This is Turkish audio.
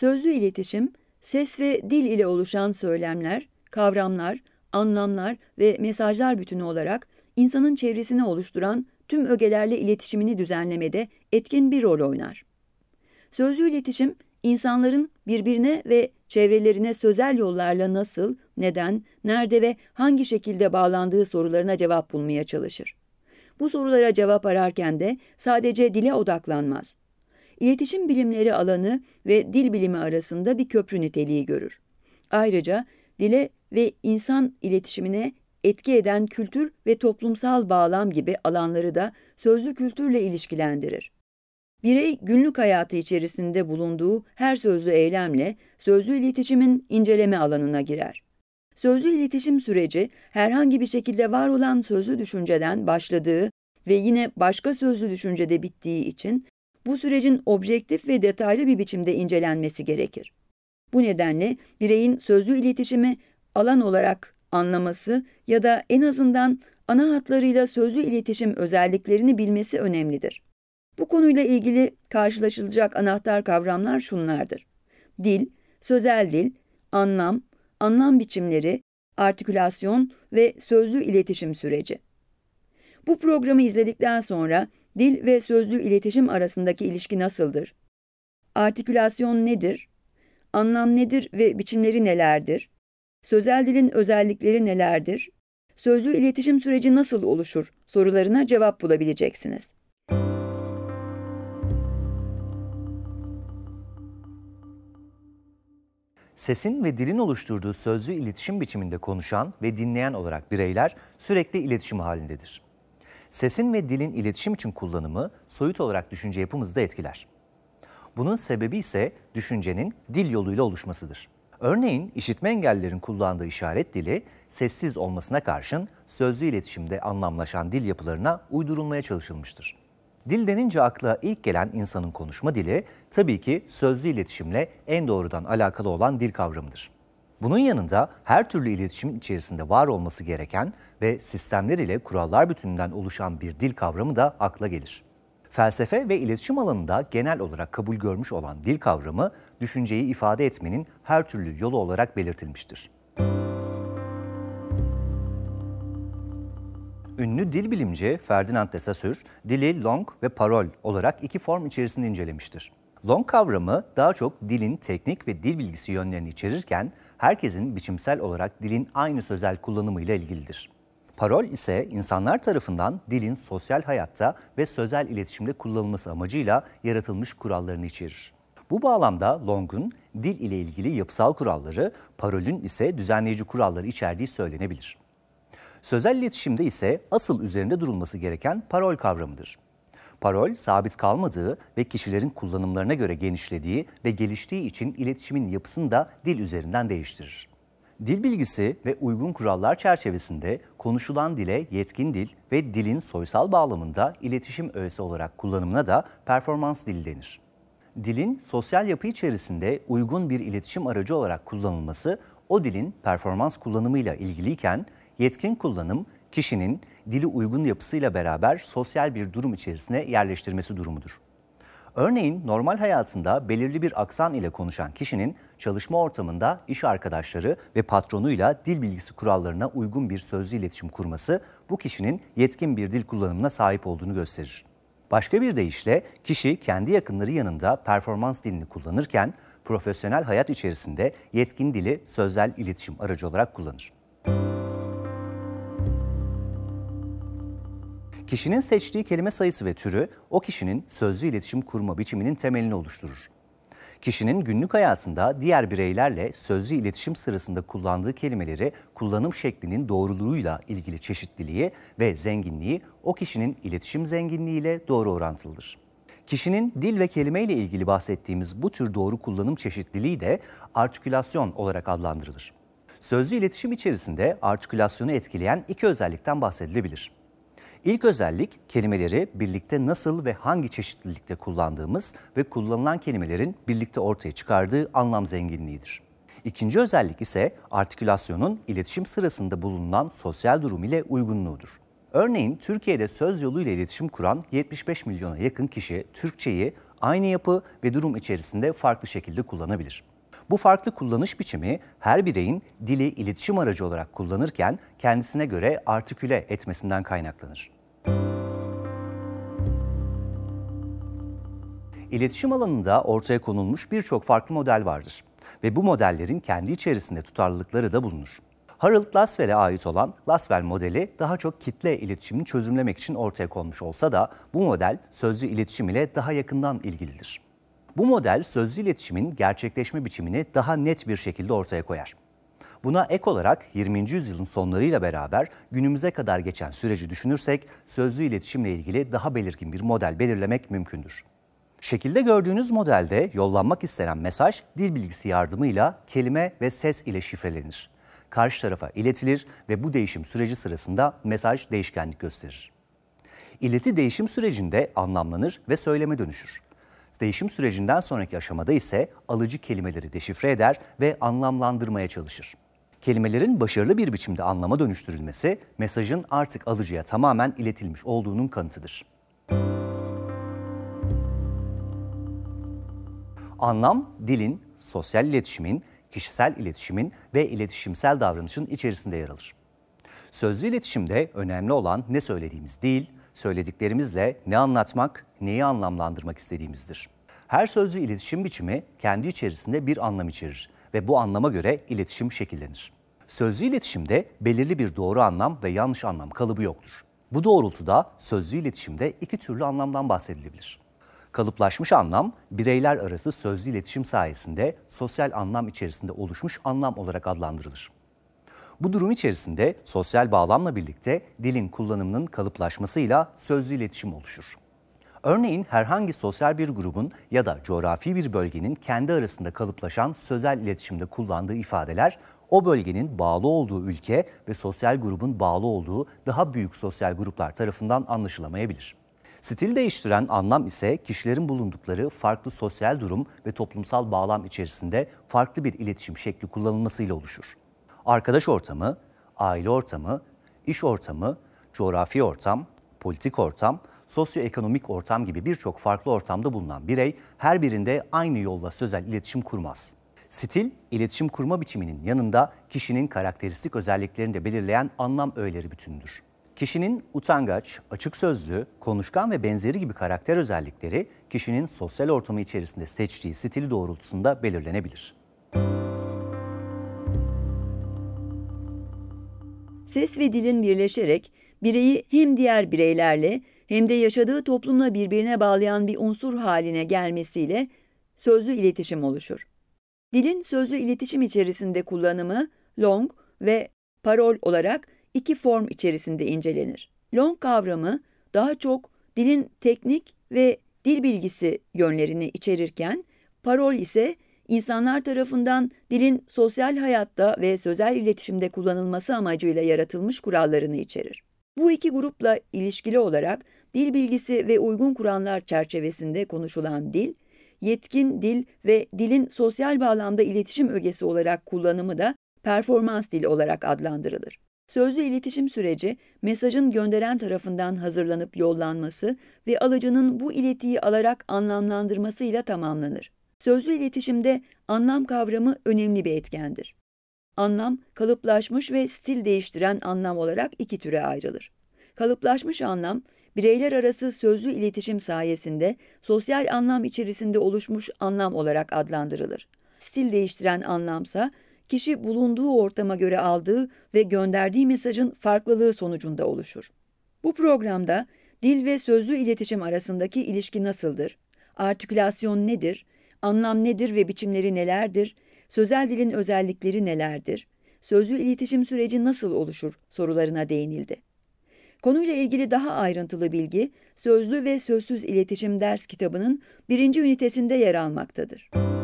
Sözlü iletişim, ses ve dil ile oluşan söylemler, kavramlar, anlamlar ve mesajlar bütünü olarak insanın çevresini oluşturan tüm ögelerle iletişimini düzenlemede etkin bir rol oynar. Sözlü iletişim, insanların birbirine ve çevrelerine sözel yollarla nasıl, neden, nerede ve hangi şekilde bağlandığı sorularına cevap bulmaya çalışır. Bu sorulara cevap ararken de sadece dile odaklanmaz iletişim bilimleri alanı ve dil bilimi arasında bir köprü niteliği görür. Ayrıca dile ve insan iletişimine etki eden kültür ve toplumsal bağlam gibi alanları da sözlü kültürle ilişkilendirir. Birey günlük hayatı içerisinde bulunduğu her sözlü eylemle sözlü iletişimin inceleme alanına girer. Sözlü iletişim süreci herhangi bir şekilde var olan sözlü düşünceden başladığı ve yine başka sözlü düşüncede bittiği için bu sürecin objektif ve detaylı bir biçimde incelenmesi gerekir. Bu nedenle bireyin sözlü iletişimi alan olarak anlaması ya da en azından ana hatlarıyla sözlü iletişim özelliklerini bilmesi önemlidir. Bu konuyla ilgili karşılaşılacak anahtar kavramlar şunlardır. Dil, sözel dil, anlam, anlam biçimleri, artikülasyon ve sözlü iletişim süreci. Bu programı izledikten sonra dil ve sözlü iletişim arasındaki ilişki nasıldır? Artikülasyon nedir? Anlam nedir ve biçimleri nelerdir? Sözel dilin özellikleri nelerdir? Sözlü iletişim süreci nasıl oluşur? Sorularına cevap bulabileceksiniz. sesin ve dilin oluşturduğu sözlü iletişim biçiminde konuşan ve dinleyen olarak bireyler sürekli iletişim halindedir. Sesin ve dilin iletişim için kullanımı soyut olarak düşünce yapımızı da etkiler. Bunun sebebi ise düşüncenin dil yoluyla oluşmasıdır. Örneğin işitme engellilerin kullandığı işaret dili sessiz olmasına karşın sözlü iletişimde anlamlaşan dil yapılarına uydurulmaya çalışılmıştır. Dil denince akla ilk gelen insanın konuşma dili tabii ki sözlü iletişimle en doğrudan alakalı olan dil kavramıdır. Bunun yanında her türlü iletişim içerisinde var olması gereken ve sistemler ile kurallar bütününden oluşan bir dil kavramı da akla gelir. Felsefe ve iletişim alanında genel olarak kabul görmüş olan dil kavramı, düşünceyi ifade etmenin her türlü yolu olarak belirtilmiştir. Ünlü dil bilimci Ferdinand de Saussure, dili long ve parol olarak iki form içerisinde incelemiştir. Long kavramı daha çok dilin teknik ve dil bilgisi yönlerini içerirken herkesin biçimsel olarak dilin aynı sözel kullanımıyla ilgilidir. Parol ise insanlar tarafından dilin sosyal hayatta ve sözel iletişimde kullanılması amacıyla yaratılmış kurallarını içerir. Bu bağlamda Long'un dil ile ilgili yapısal kuralları, parolün ise düzenleyici kuralları içerdiği söylenebilir. Sözel iletişimde ise asıl üzerinde durulması gereken parol kavramıdır parol sabit kalmadığı ve kişilerin kullanımlarına göre genişlediği ve geliştiği için iletişimin yapısını da dil üzerinden değiştirir. Dil bilgisi ve uygun kurallar çerçevesinde konuşulan dile yetkin dil ve dilin soysal bağlamında iletişim öğesi olarak kullanımına da performans dili denir. Dilin sosyal yapı içerisinde uygun bir iletişim aracı olarak kullanılması o dilin performans kullanımıyla ilgiliyken yetkin kullanım kişinin dili uygun yapısıyla beraber sosyal bir durum içerisine yerleştirmesi durumudur. Örneğin normal hayatında belirli bir aksan ile konuşan kişinin çalışma ortamında iş arkadaşları ve patronuyla dil bilgisi kurallarına uygun bir sözlü iletişim kurması bu kişinin yetkin bir dil kullanımına sahip olduğunu gösterir. Başka bir deyişle kişi kendi yakınları yanında performans dilini kullanırken profesyonel hayat içerisinde yetkin dili sözel iletişim aracı olarak kullanır. Müzik kişinin seçtiği kelime sayısı ve türü o kişinin sözlü iletişim kurma biçiminin temelini oluşturur. Kişinin günlük hayatında diğer bireylerle sözlü iletişim sırasında kullandığı kelimeleri kullanım şeklinin doğruluğuyla ilgili çeşitliliği ve zenginliği o kişinin iletişim zenginliğiyle doğru orantılıdır. Kişinin dil ve kelime ile ilgili bahsettiğimiz bu tür doğru kullanım çeşitliliği de artikülasyon olarak adlandırılır. Sözlü iletişim içerisinde artikülasyonu etkileyen iki özellikten bahsedilebilir. İlk özellik kelimeleri birlikte nasıl ve hangi çeşitlilikte kullandığımız ve kullanılan kelimelerin birlikte ortaya çıkardığı anlam zenginliğidir. İkinci özellik ise artikülasyonun iletişim sırasında bulunan sosyal durum ile uygunluğudur. Örneğin Türkiye'de söz yoluyla iletişim kuran 75 milyona yakın kişi Türkçeyi aynı yapı ve durum içerisinde farklı şekilde kullanabilir. Bu farklı kullanış biçimi her bireyin dili iletişim aracı olarak kullanırken kendisine göre artiküle etmesinden kaynaklanır. İletişim alanında ortaya konulmuş birçok farklı model vardır ve bu modellerin kendi içerisinde tutarlılıkları da bulunur. Harold Laswell'e ait olan Laswell modeli daha çok kitle iletişimini çözümlemek için ortaya konmuş olsa da bu model sözlü iletişim ile daha yakından ilgilidir. Bu model sözlü iletişimin gerçekleşme biçimini daha net bir şekilde ortaya koyar. Buna ek olarak 20. yüzyılın sonlarıyla beraber günümüze kadar geçen süreci düşünürsek sözlü iletişimle ilgili daha belirgin bir model belirlemek mümkündür. Şekilde gördüğünüz modelde yollanmak istenen mesaj dil bilgisi yardımıyla kelime ve ses ile şifrelenir. Karşı tarafa iletilir ve bu değişim süreci sırasında mesaj değişkenlik gösterir. İleti değişim sürecinde anlamlanır ve söyleme dönüşür. Değişim sürecinden sonraki aşamada ise alıcı kelimeleri deşifre eder ve anlamlandırmaya çalışır. Kelimelerin başarılı bir biçimde anlama dönüştürülmesi mesajın artık alıcıya tamamen iletilmiş olduğunun kanıtıdır. Anlam dilin, sosyal iletişimin, kişisel iletişimin ve iletişimsel davranışın içerisinde yer alır. Sözlü iletişimde önemli olan ne söylediğimiz değil, söylediklerimizle ne anlatmak, neyi anlamlandırmak istediğimizdir. Her sözlü iletişim biçimi kendi içerisinde bir anlam içerir ve bu anlama göre iletişim şekillenir. Sözlü iletişimde belirli bir doğru anlam ve yanlış anlam kalıbı yoktur. Bu doğrultuda sözlü iletişimde iki türlü anlamdan bahsedilebilir. Kalıplaşmış anlam, bireyler arası sözlü iletişim sayesinde sosyal anlam içerisinde oluşmuş anlam olarak adlandırılır. Bu durum içerisinde sosyal bağlamla birlikte dilin kullanımının kalıplaşmasıyla sözlü iletişim oluşur. Örneğin herhangi sosyal bir grubun ya da coğrafi bir bölgenin kendi arasında kalıplaşan sözel iletişimde kullandığı ifadeler o bölgenin bağlı olduğu ülke ve sosyal grubun bağlı olduğu daha büyük sosyal gruplar tarafından anlaşılamayabilir. Stil değiştiren anlam ise kişilerin bulundukları farklı sosyal durum ve toplumsal bağlam içerisinde farklı bir iletişim şekli kullanılmasıyla oluşur. Arkadaş ortamı, aile ortamı, iş ortamı, coğrafi ortam, politik ortam, sosyoekonomik ortam gibi birçok farklı ortamda bulunan birey her birinde aynı yolla sözel iletişim kurmaz. Stil, iletişim kurma biçiminin yanında kişinin karakteristik özelliklerini de belirleyen anlam öğeleri bütünüdür. Kişinin utangaç, açık sözlü, konuşkan ve benzeri gibi karakter özellikleri kişinin sosyal ortamı içerisinde seçtiği stili doğrultusunda belirlenebilir. Müzik Ses ve dilin birleşerek bireyi hem diğer bireylerle hem de yaşadığı toplumla birbirine bağlayan bir unsur haline gelmesiyle sözlü iletişim oluşur. Dilin sözlü iletişim içerisinde kullanımı long ve parol olarak iki form içerisinde incelenir. Long kavramı daha çok dilin teknik ve dil bilgisi yönlerini içerirken parol ise insanlar tarafından dilin sosyal hayatta ve sözel iletişimde kullanılması amacıyla yaratılmış kurallarını içerir. Bu iki grupla ilişkili olarak dil bilgisi ve uygun kuranlar çerçevesinde konuşulan dil, yetkin dil ve dilin sosyal bağlamda iletişim ögesi olarak kullanımı da performans dil olarak adlandırılır. Sözlü iletişim süreci, mesajın gönderen tarafından hazırlanıp yollanması ve alıcının bu iletiyi alarak anlamlandırmasıyla tamamlanır. Sözlü iletişimde anlam kavramı önemli bir etkendir. Anlam, kalıplaşmış ve stil değiştiren anlam olarak iki türe ayrılır. Kalıplaşmış anlam, bireyler arası sözlü iletişim sayesinde sosyal anlam içerisinde oluşmuş anlam olarak adlandırılır. Stil değiştiren anlamsa, kişi bulunduğu ortama göre aldığı ve gönderdiği mesajın farklılığı sonucunda oluşur. Bu programda dil ve sözlü iletişim arasındaki ilişki nasıldır? Artikülasyon nedir? anlam nedir ve biçimleri nelerdir, sözel dilin özellikleri nelerdir, sözlü iletişim süreci nasıl oluşur sorularına değinildi. Konuyla ilgili daha ayrıntılı bilgi Sözlü ve Sözsüz İletişim Ders kitabının birinci ünitesinde yer almaktadır. Müzik